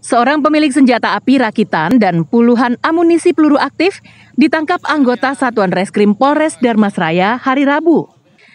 Seorang pemilik senjata api rakitan dan puluhan amunisi peluru aktif ditangkap anggota Satuan Reskrim Polres Darmasraya hari Rabu.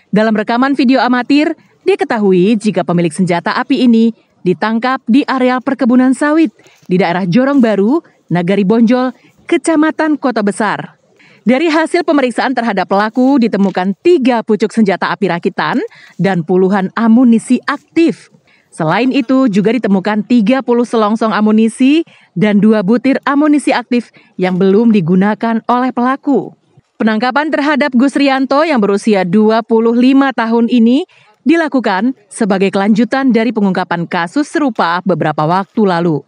Dalam rekaman video amatir, diketahui jika pemilik senjata api ini ditangkap di areal perkebunan sawit di daerah Jorong Baru, Nagari Bonjol, Kecamatan Kota Besar. Dari hasil pemeriksaan terhadap pelaku ditemukan tiga pucuk senjata api rakitan dan puluhan amunisi aktif Selain itu juga ditemukan 30 selongsong amunisi dan dua butir amunisi aktif yang belum digunakan oleh pelaku. Penangkapan terhadap Gus Rianto yang berusia 25 tahun ini dilakukan sebagai kelanjutan dari pengungkapan kasus serupa beberapa waktu lalu.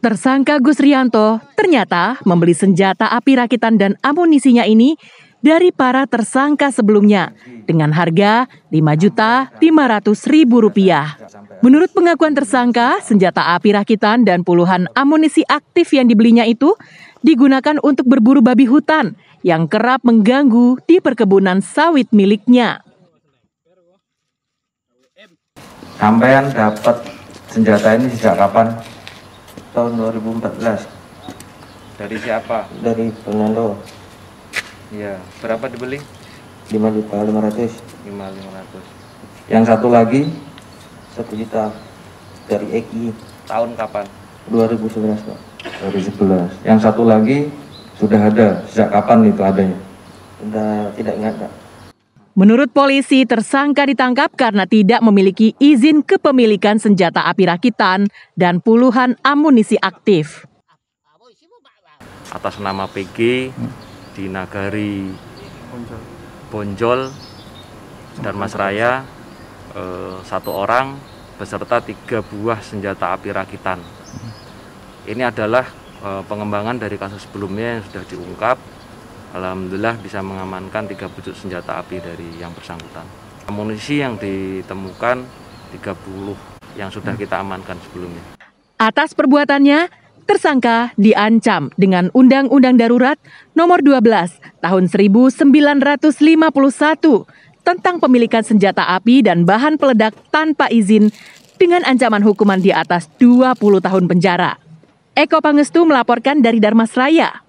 Tersangka Gus Rianto ternyata membeli senjata api rakitan dan amunisinya ini dari para tersangka sebelumnya dengan harga rp rupiah. Menurut pengakuan tersangka, senjata api rakitan dan puluhan amunisi aktif yang dibelinya itu digunakan untuk berburu babi hutan yang kerap mengganggu di perkebunan sawit miliknya. Sampean dapat senjata ini sejak kapan? Tahun 2014. Dari siapa? Dari Fernando. Iya, berapa dibeli? 5.500. 5.500. Yang satu lagi satu juta dari Eki tahun kapan 2011 pak 2011 yang satu lagi sudah ada sejak kapan nih adanya sudah tidak ingat pak Menurut polisi, tersangka ditangkap karena tidak memiliki izin kepemilikan senjata api rakitan dan puluhan amunisi aktif. Atas nama PG, di Nagari Bonjol, dan Mas Raya Eh, satu orang beserta tiga buah senjata api rakitan. Ini adalah eh, pengembangan dari kasus sebelumnya yang sudah diungkap. Alhamdulillah bisa mengamankan tiga pucuk senjata api dari yang bersangkutan. Amunisi yang ditemukan 30 yang sudah kita amankan sebelumnya. Atas perbuatannya, tersangka diancam dengan Undang-Undang Darurat Nomor 12 Tahun 1951 tentang pemilikan senjata api dan bahan peledak tanpa izin dengan ancaman hukuman di atas 20 tahun penjara. Eko Pangestu melaporkan dari Darmasraya.